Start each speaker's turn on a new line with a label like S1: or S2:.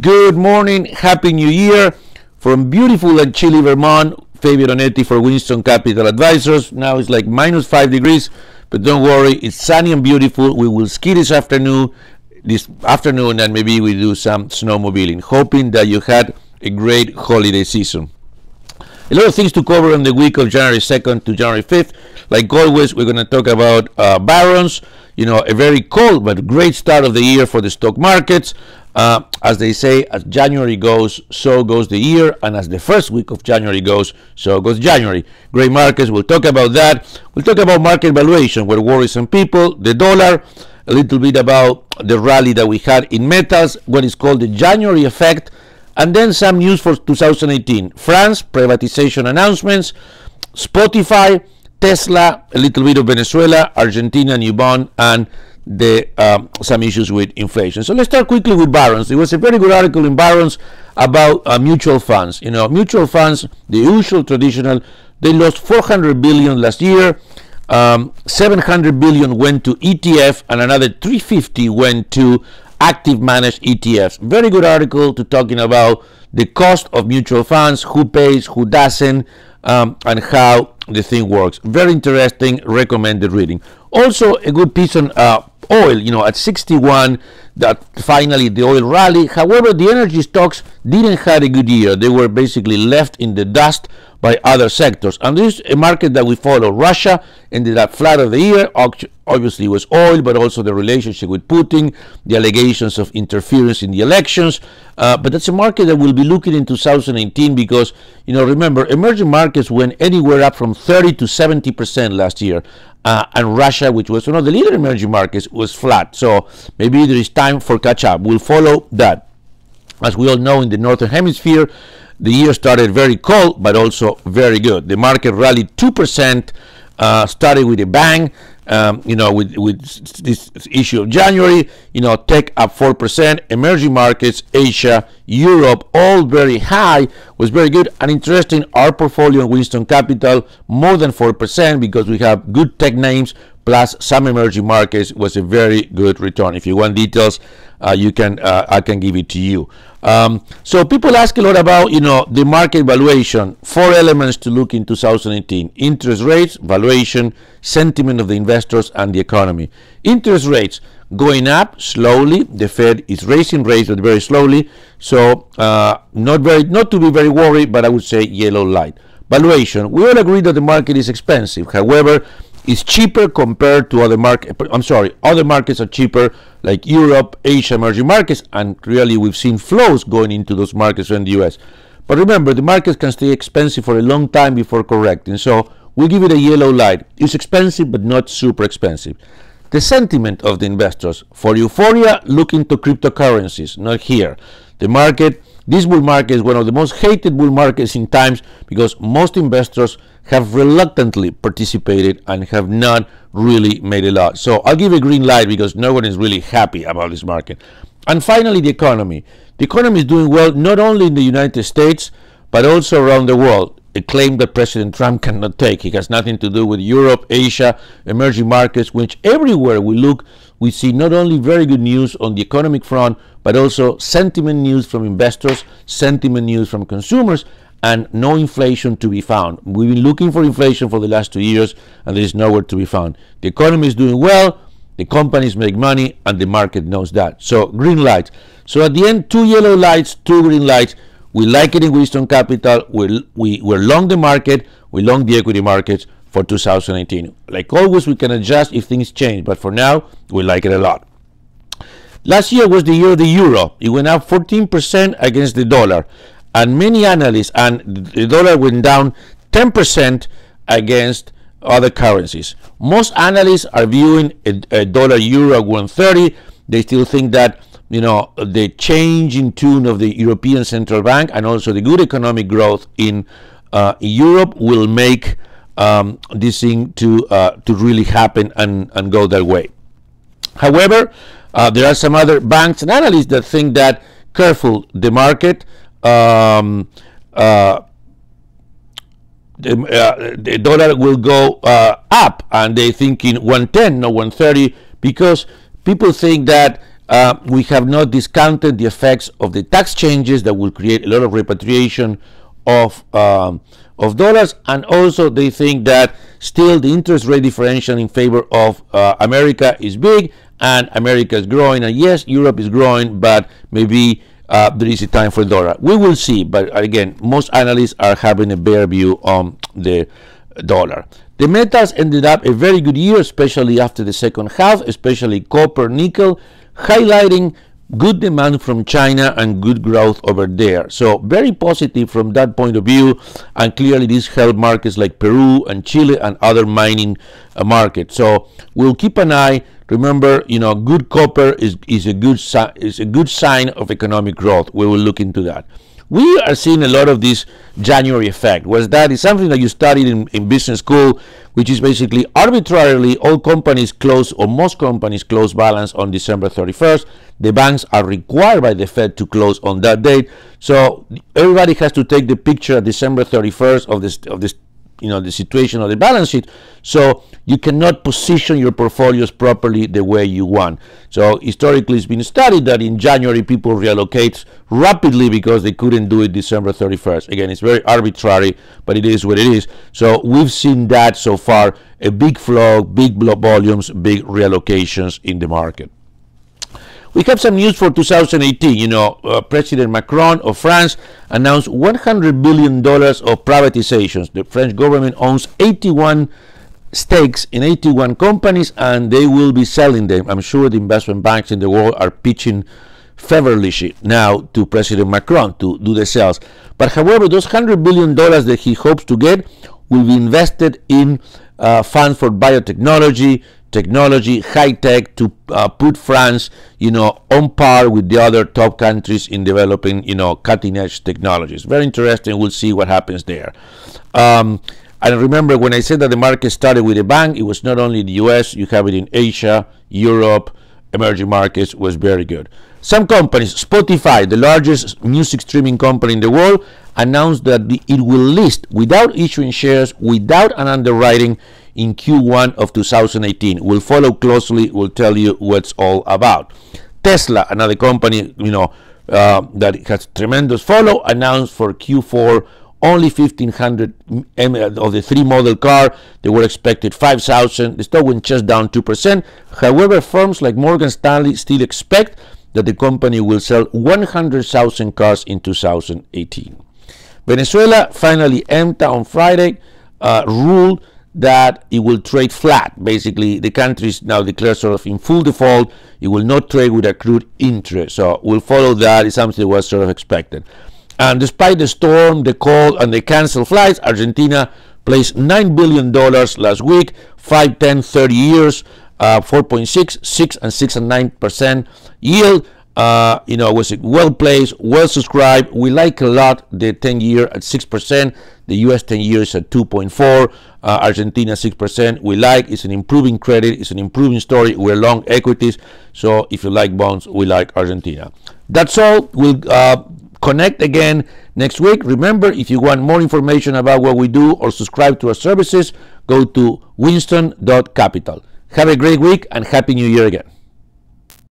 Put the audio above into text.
S1: Good morning, Happy New Year from beautiful and chilly Vermont. Fabio Donetti for Winston Capital Advisors. Now it's like minus five degrees, but don't worry, it's sunny and beautiful. We will ski this afternoon, this afternoon, and maybe we do some snowmobiling. Hoping that you had a great holiday season a lot of things to cover on the week of January 2nd to January 5th. Like always, we're going to talk about uh, barons, you know, a very cold but great start of the year for the stock markets. Uh, as they say, as January goes, so goes the year, and as the first week of January goes, so goes January. Great markets, we'll talk about that. We'll talk about market valuation, where worries some people, the dollar, a little bit about the rally that we had in metals, what is called the January effect, and then some news for 2018 France, privatization announcements, Spotify, Tesla, a little bit of Venezuela, Argentina, new bond, and the um, some issues with inflation. So let's start quickly with Barron's. There was a very good article in Barron's about uh, mutual funds. You know, mutual funds, the usual traditional, they lost 400 billion last year. Um, 700 billion went to ETF, and another 350 went to active managed ETFs. Very good article to talking about the cost of mutual funds, who pays, who doesn't, um, and how the thing works. Very interesting, recommended reading. Also, a good piece on uh, oil, you know, at 61 that finally the oil rally. However, the energy stocks didn't have a good year. They were basically left in the dust by other sectors. And this is a market that we follow. Russia ended up flat of the year. Obviously, it was oil, but also the relationship with Putin, the allegations of interference in the elections. Uh, but that's a market that we'll be looking in 2018 because, you know, remember, emerging markets went anywhere up from 30 to 70% last year. Uh, and Russia, which was one of the leading emerging markets, was flat. So maybe there is time time for catch up will follow that. As we all know, in the northern hemisphere, the year started very cold but also very good. The market rallied 2%, uh, started with a bang. Um, you know, with, with this issue of January, you know, tech up 4%, emerging markets, Asia, Europe, all very high, was very good. And interesting, our portfolio in Winston Capital, more than 4% because we have good tech names, plus some emerging markets was a very good return. If you want details, uh, you can uh, I can give it to you. Um, so people ask a lot about you know the market valuation. Four elements to look in 2018: interest rates, valuation, sentiment of the investors, and the economy. Interest rates going up slowly. The Fed is raising rates, but very slowly. So uh, not very not to be very worried, but I would say yellow light. Valuation. We all agree that the market is expensive. However, is cheaper compared to other market. I'm sorry, other markets are cheaper, like Europe, Asia, emerging markets, and really we've seen flows going into those markets in the U.S. But remember, the markets can stay expensive for a long time before correcting. So we give it a yellow light. It's expensive, but not super expensive. The sentiment of the investors for euphoria, look into cryptocurrencies, not here. The market this bull market is one of the most hated bull markets in times because most investors have reluctantly participated and have not really made a lot. So I'll give a green light because no one is really happy about this market. And finally, the economy. The economy is doing well not only in the United States but also around the world a claim that President Trump cannot take. He has nothing to do with Europe, Asia, emerging markets, which everywhere we look, we see not only very good news on the economic front, but also sentiment news from investors, sentiment news from consumers, and no inflation to be found. We've been looking for inflation for the last two years, and there is nowhere to be found. The economy is doing well, the companies make money, and the market knows that. So, green light. So, at the end, two yellow lights, two green lights we like it in Wisdom Capital. We, we, we're long the market. We long the equity markets for 2018. Like always, we can adjust if things change, but for now, we like it a lot. Last year was the year of the euro. It went up 14% against the dollar. And many analysts, and the dollar went down 10% against other currencies. Most analysts are viewing a, a dollar euro at 130. They still think that you know, the change in tune of the European Central Bank and also the good economic growth in uh, Europe will make um, this thing to uh, to really happen and, and go that way. However, uh, there are some other banks and analysts that think that careful the market. Um, uh, the, uh, the, dollar will go uh, up and they think in 110 not 130 because people think that uh, we have not discounted the effects of the tax changes that will create a lot of repatriation of um, of dollars, and also they think that still the interest rate differential in favor of uh, America is big, and America is growing, and yes, Europe is growing, but maybe uh, there is a time for dollar. We will see, but again, most analysts are having a bear view on the dollar. The metals ended up a very good year, especially after the second half, especially copper, nickel, highlighting good demand from China and good growth over there. So very positive from that point of view. And clearly this helped markets like Peru and Chile and other mining uh, markets. So we'll keep an eye. Remember, you know, good copper is, is, a good is a good sign of economic growth. We will look into that we are seeing a lot of this January effect. Was that is something that you studied in, in business school, which is basically arbitrarily all companies close or most companies close balance on December 31st. The banks are required by the Fed to close on that date. So everybody has to take the picture December 31st of this of this you know the situation of the balance sheet so you cannot position your portfolios properly the way you want so historically it's been studied that in january people reallocate rapidly because they couldn't do it december 31st again it's very arbitrary but it is what it is so we've seen that so far a big flow big volumes big reallocations in the market we have some news for 2018. You know, uh, President Macron of France announced $100 billion of privatizations. The French government owns 81 stakes in 81 companies and they will be selling them. I'm sure the investment banks in the world are pitching feverishly now to President Macron to do the sales. But however, those $100 billion that he hopes to get will be invested in uh, funds for biotechnology, technology, high tech, to uh, put France, you know, on par with the other top countries in developing, you know, cutting edge technologies. Very interesting. We'll see what happens there. Um, and remember, when I said that the market started with a bang, it was not only the U.S. You have it in Asia, Europe, emerging markets was very good. Some companies, Spotify, the largest music streaming company in the world, announced that it will list without issuing shares, without an underwriting in Q1 of 2018. We'll follow closely. We'll tell you what's all about. Tesla, another company, you know, uh, that has tremendous follow, announced for Q4 only 1,500 mm, uh, of the three model car. They were expected 5,000. The stock went just down 2%. However, firms like Morgan Stanley still expect that the company will sell 100,000 cars in 2018. Venezuela, finally, EMTA on Friday uh, ruled that it will trade flat. Basically, the country is now declared sort of in full default. It will not trade with accrued interest. So we'll follow that. It's something that was sort of expected. And despite the storm, the cold, and the canceled flights, Argentina placed $9 billion last week, 5, 10, 30 years, uh, 4.6, 6, and 6 and 9% yield. Uh, you know, was well placed, well subscribed. We like a lot the 10 year at 6%, the US 10 years at 2.4, uh, Argentina 6%. We like it's an improving credit, it's an improving story. We're long equities, so if you like bonds, we like Argentina. That's all. We'll uh, connect again next week. Remember, if you want more information about what we do or subscribe to our services, go to winston.capital. Have a great week and Happy New Year again.